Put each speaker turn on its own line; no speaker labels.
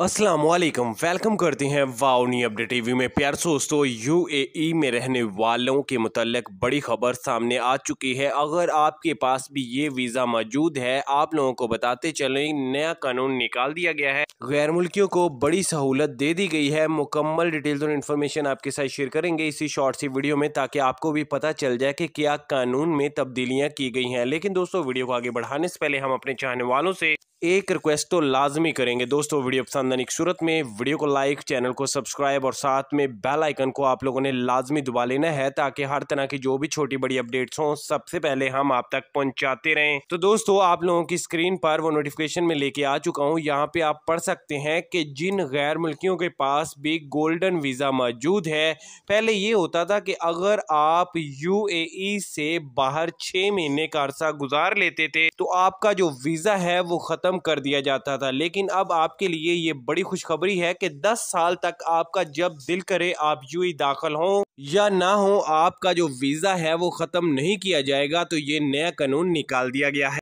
Aslam welcome करते हैं वाउनी update TV में प्यार दोस्तों यूएई में रहने वालों के मतलब बड़ी खबर सामने आ चुकी है अगर आपके पास भी ये वीज़ा मौजूद है आप लोगों को बताते चलें नया कानून निकाल दिया गया है गैर मुल्कियों को बड़ी सहूलत दे दी गई है मुकम्मल डिटेल्स और इन्फॉर्मेशन आपके साथ शेयर करेंगे इसी शॉर्ट सी वीडियो में ताकि आपको भी पता चल जाए कि क्या कानून में तब्दीलियाँ की गई हैं लेकिन दोस्तों वीडियो को आगे बढ़ाने से पहले हम अपने चाहने वालों से एक रिक्वेस्ट तो लाजमी करेंगे दोस्तों वीडियो पसंद आने की सूरत में वीडियो को लाइक चैनल को सब्सक्राइब और साथ में बेल आइकन को आप लोगों ने लाजमी दबा लेना है ताकि हर तरह की जो भी छोटी बड़ी अपडेट्स हों सबसे पहले हम आप तक पहुंचाते रहें तो दोस्तों आप लोगों की स्क्रीन पर वो नोटिफिकेशन में लेके आ चुका हूँ यहाँ पे आप पढ़ सकते हैं कि जिन गैर मुल्कियों के पास भी गोल्डन वीज़ा मौजूद है पहले ये होता था कि अगर आप यू e से बाहर छह महीने का अरसा गुजार लेते थे तो आपका जो वीज़ा है वो ख़त्म ख़त्म कर दिया जाता था लेकिन अब आपके लिए ये बड़ी खुशखबरी है कि 10 साल तक आपका जब दिल करे आप यू दाखिल हों या ना हो आपका जो वीज़ा है वो ख़त्म नहीं किया जाएगा तो ये नया कानून निकाल दिया गया है